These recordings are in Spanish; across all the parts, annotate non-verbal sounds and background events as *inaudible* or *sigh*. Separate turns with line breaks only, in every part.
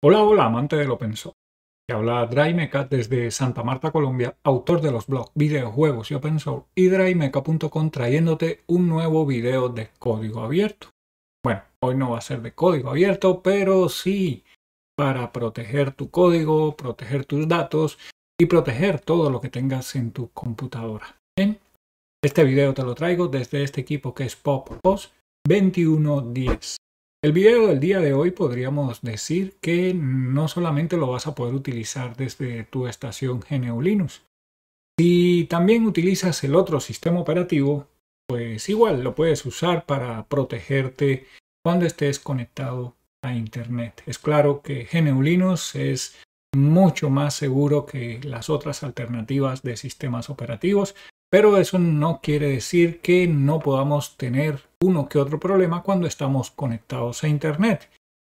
Hola, hola, amante del open Te habla Draimeca desde Santa Marta, Colombia, autor de los blogs Videojuegos y Open y draimeca.com trayéndote un nuevo video de código abierto. Bueno, hoy no va a ser de código abierto, pero sí para proteger tu código, proteger tus datos y proteger todo lo que tengas en tu computadora. Bien, este video te lo traigo desde este equipo que es PopOS 2110. El video del día de hoy podríamos decir que no solamente lo vas a poder utilizar desde tu estación GNU Linux. Si también utilizas el otro sistema operativo, pues igual lo puedes usar para protegerte cuando estés conectado a Internet. Es claro que GNU Linux es mucho más seguro que las otras alternativas de sistemas operativos, pero eso no quiere decir que no podamos tener uno que otro problema cuando estamos conectados a Internet.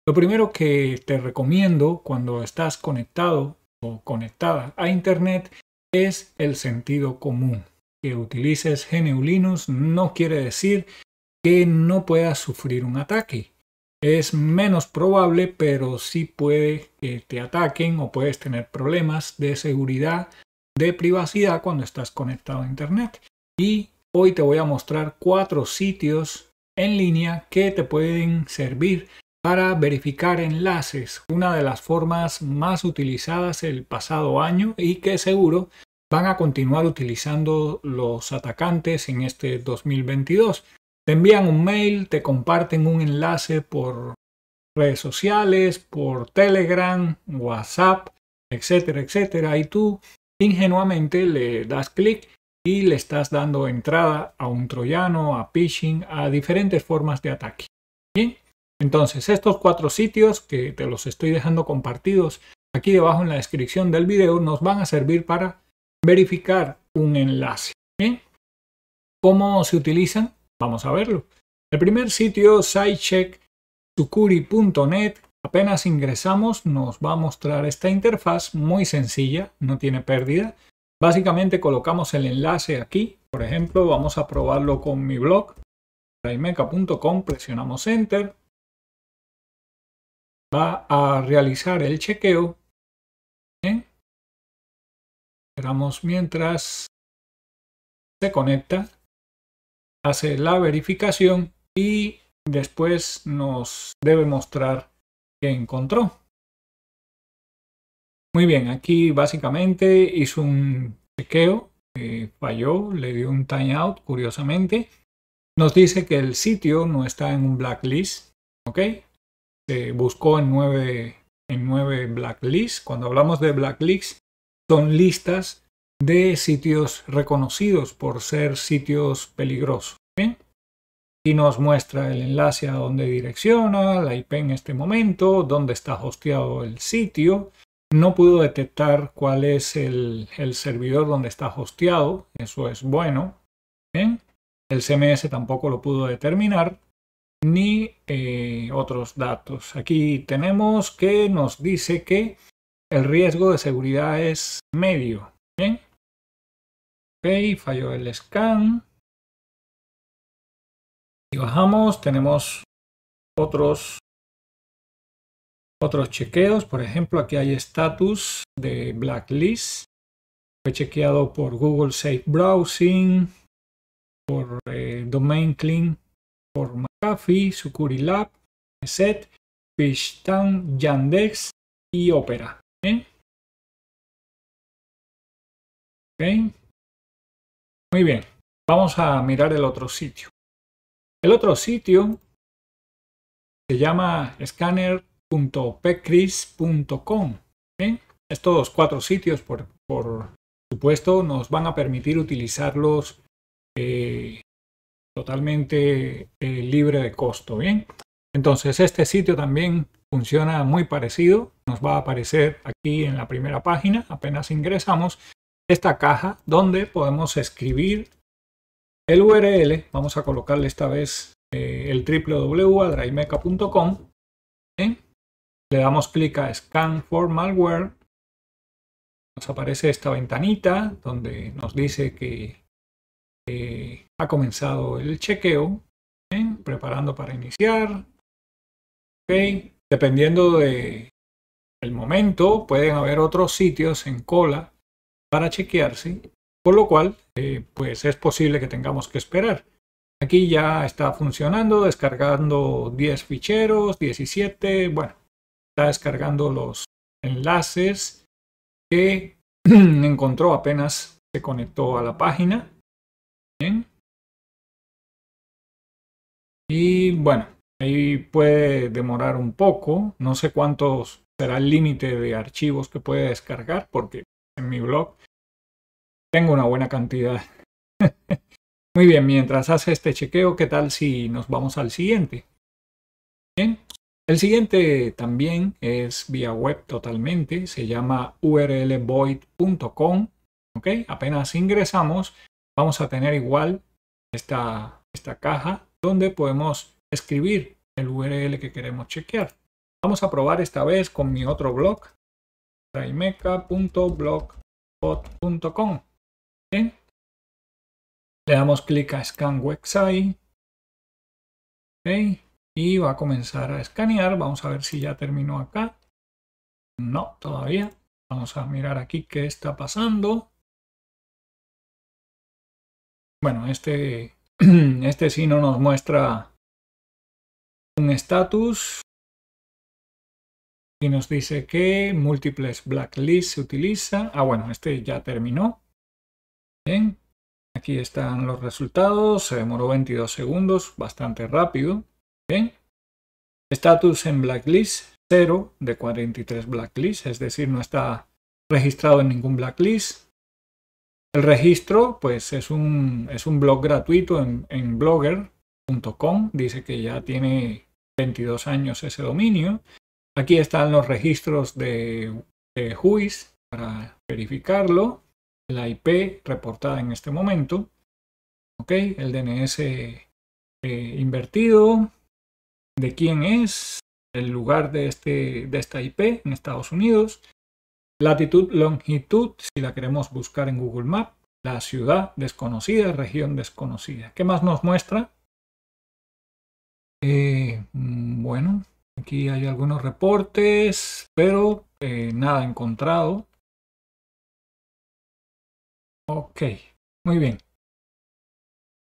Lo primero que te recomiendo cuando estás conectado o conectada a Internet es el sentido común. Que utilices GNU Linux no quiere decir que no puedas sufrir un ataque. Es menos probable, pero sí puede que te ataquen o puedes tener problemas de seguridad, de privacidad cuando estás conectado a Internet. Y Hoy te voy a mostrar cuatro sitios en línea que te pueden servir para verificar enlaces, una de las formas más utilizadas el pasado año y que seguro van a continuar utilizando los atacantes en este 2022. Te envían un mail, te comparten un enlace por redes sociales, por Telegram, WhatsApp, etcétera, etcétera, y tú ingenuamente le das clic y le estás dando entrada a un troyano, a phishing, a diferentes formas de ataque. Bien, entonces estos cuatro sitios que te los estoy dejando compartidos aquí debajo en la descripción del video nos van a servir para verificar un enlace. Bien, ¿cómo se utilizan? Vamos a verlo. El primer sitio, sidecheck apenas ingresamos nos va a mostrar esta interfaz muy sencilla, no tiene pérdida. Básicamente colocamos el enlace aquí. Por ejemplo, vamos a probarlo con mi blog, raimeca.com, presionamos Enter. Va
a realizar el chequeo. ¿Eh? Esperamos
mientras se conecta, hace la verificación y después nos debe mostrar que encontró. Muy bien, aquí básicamente hizo un chequeo, eh, falló, le dio un timeout, curiosamente. Nos dice que el sitio no está en un blacklist, ¿ok? Se buscó en nueve, en nueve blacklists. Cuando hablamos de blacklists, son listas de sitios reconocidos por ser sitios peligrosos. ¿bien? Y nos muestra el enlace a dónde direcciona, la IP en este momento, dónde está hosteado el sitio, no pudo detectar cuál es el, servidor donde está hosteado, eso es bueno. El CMS tampoco lo pudo determinar, ni eh, otros datos. Aquí tenemos que nos dice que el riesgo de seguridad es medio. Bien.
falló el scan. Y bajamos, tenemos otros otros
chequeos, por ejemplo, aquí hay estatus de blacklist. Fue chequeado por Google Safe Browsing, por eh, Domain Clean, por McAfee, Sucuri Lab, Set, Fishtown,
Yandex y Opera. Muy bien, vamos a mirar el otro sitio.
El otro sitio se llama Scanner .pecris.com bien ¿eh? Estos cuatro sitios, por, supuesto, nos van a permitir utilizarlos eh, totalmente eh, libre de costo. Bien, entonces este sitio también funciona muy parecido. Nos va a aparecer aquí en la primera página, apenas ingresamos, esta caja donde podemos escribir el URL. Vamos a colocarle esta vez el www.adraimeca.com le damos clic a Scan for Malware. Nos aparece esta ventanita donde nos dice que ha comenzado el chequeo. Preparando para iniciar. Dependiendo de momento, pueden haber otros sitios en cola para chequearse, por lo cual, eh, pues es posible que tengamos que esperar. Aquí ya está funcionando, descargando 10 ficheros, 17, bueno, está descargando los enlaces que *clears throat* encontró apenas
se conectó a la página. Bien.
Y bueno, ahí puede demorar un poco. No sé cuántos será el límite de archivos que puede descargar porque en mi blog tengo una buena cantidad. *laughs* Muy bien, mientras hace este chequeo, ¿qué tal si nos vamos al siguiente? Bien. El siguiente también es vía web totalmente, se llama urlvoid.com. Okay. Apenas ingresamos, vamos a tener igual esta, esta caja donde podemos escribir el URL que queremos chequear. Vamos a probar esta vez con mi otro blog, traimeca.blogspot.com. Le damos clic a Scan Website. Okay y va a comenzar a escanear. Vamos a ver si ya terminó acá. No, todavía. Vamos a mirar aquí qué está pasando.
Bueno, este, *clears throat* este sí no nos
muestra un estatus. Y nos dice que múltiples blacklist se utiliza. Ah, bueno, este ya terminó. Bien. Aquí están los resultados. Se demoró 22 segundos, bastante rápido. Bien. estatus en blacklist 0 de 43 blacklist, es decir, no está registrado en ningún blacklist. El registro, pues es un, es un blog gratuito en, blogger.com. Dice que ya tiene 22 años ese dominio. Aquí están los registros de, de para verificarlo. La IP reportada en este momento. Ok, el DNS eh, invertido, de quién es, el lugar de, este, de esta IP en Estados Unidos, latitud, longitud, si la queremos buscar en Google Maps, la ciudad desconocida, región desconocida. ¿Qué más nos muestra? Eh, mm, bueno, aquí hay algunos reportes,
pero eh, nada encontrado.
Ok, muy bien.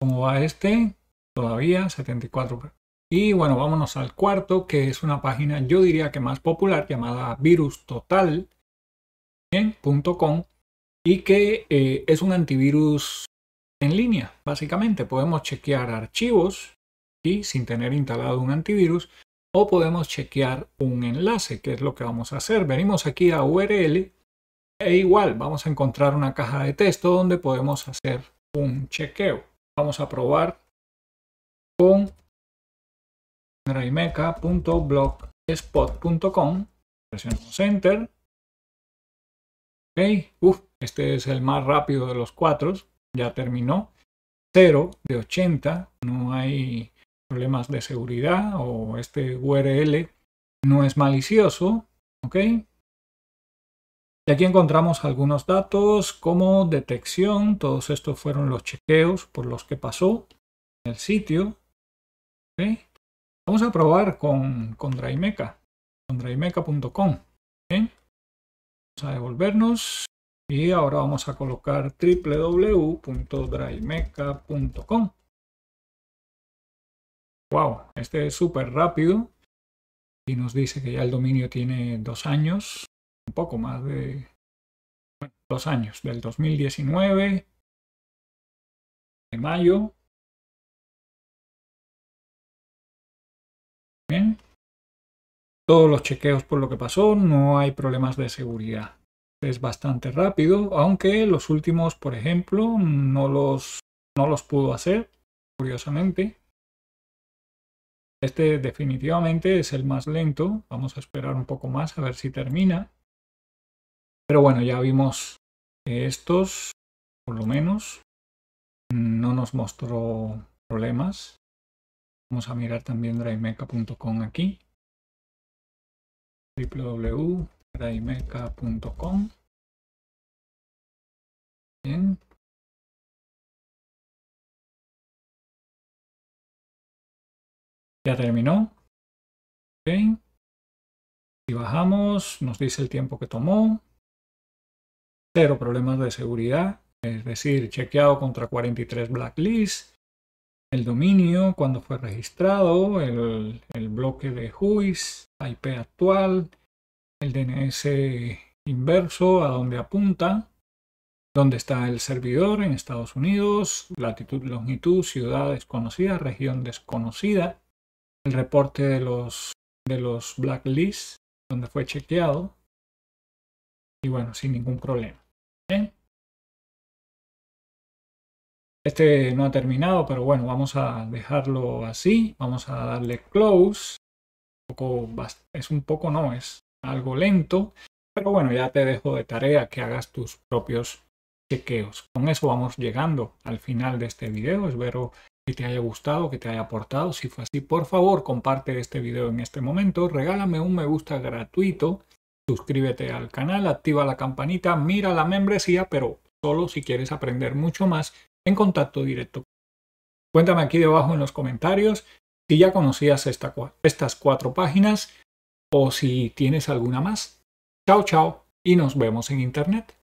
¿Cómo va este? Todavía 74 y bueno, vámonos al cuarto, que es una página, yo diría que más popular, llamada virustotal.com y que eh, es un antivirus en línea, básicamente. Podemos chequear archivos y sin tener instalado un antivirus o podemos chequear un enlace, que es lo que vamos a hacer. Venimos aquí a URL e igual vamos a encontrar una caja de texto donde podemos hacer un chequeo. Vamos a probar raimeca.blogspot.com. Presionamos Enter. Ok, Uf, este es el más rápido de los cuatro. Ya terminó. 0 de 80. No hay problemas de seguridad o este URL no es malicioso. Ok. Y aquí encontramos algunos datos como detección. Todos estos fueron los chequeos por los que pasó en el sitio. Okay. Vamos a probar con, con Draimeca, con draimeca.com. Vamos a devolvernos y ahora vamos a colocar www.draimeca.com. Wow, este es súper rápido y nos dice que ya el dominio tiene dos años, un poco más de dos años, del
2019 de mayo Bien. Todos los chequeos por lo que
pasó, no hay problemas de seguridad. Es bastante rápido, aunque los últimos, por ejemplo, no los, no los pudo hacer, curiosamente. Este definitivamente es el más lento. Vamos a esperar un poco más a ver si termina. Pero bueno, ya vimos estos,
por lo menos, no nos mostró problemas. Vamos a mirar también drivemeca.com aquí. www.drivemeca.com. Ya terminó. bien Si
bajamos, nos dice el tiempo que tomó. Cero problemas de seguridad, es decir, chequeado contra 43 blacklists el dominio, cuando fue registrado, el, bloque de juiz, IP actual, el DNS inverso a dónde apunta, dónde está el servidor en Estados Unidos, latitud, longitud, ciudad desconocida, región desconocida, el reporte de los, de los blacklists, donde fue chequeado, y bueno, sin ningún problema. ¿eh? Este no ha terminado, pero bueno, vamos a dejarlo así. Vamos a darle close. es un poco, no, es algo lento. Pero bueno, ya te dejo de tarea que hagas tus propios chequeos. Con eso vamos llegando al final de este video. Espero que te haya gustado, que te haya aportado. Si fue así, por favor, comparte este video en este momento. Regálame un me gusta gratuito. Suscríbete al canal, activa la campanita, mira la membresía, pero solo si quieres aprender mucho más en contacto directo. Cuéntame aquí debajo en los comentarios si ya conocías estas cuatro páginas o si tienes alguna más. Chao, chao y nos vemos en Internet.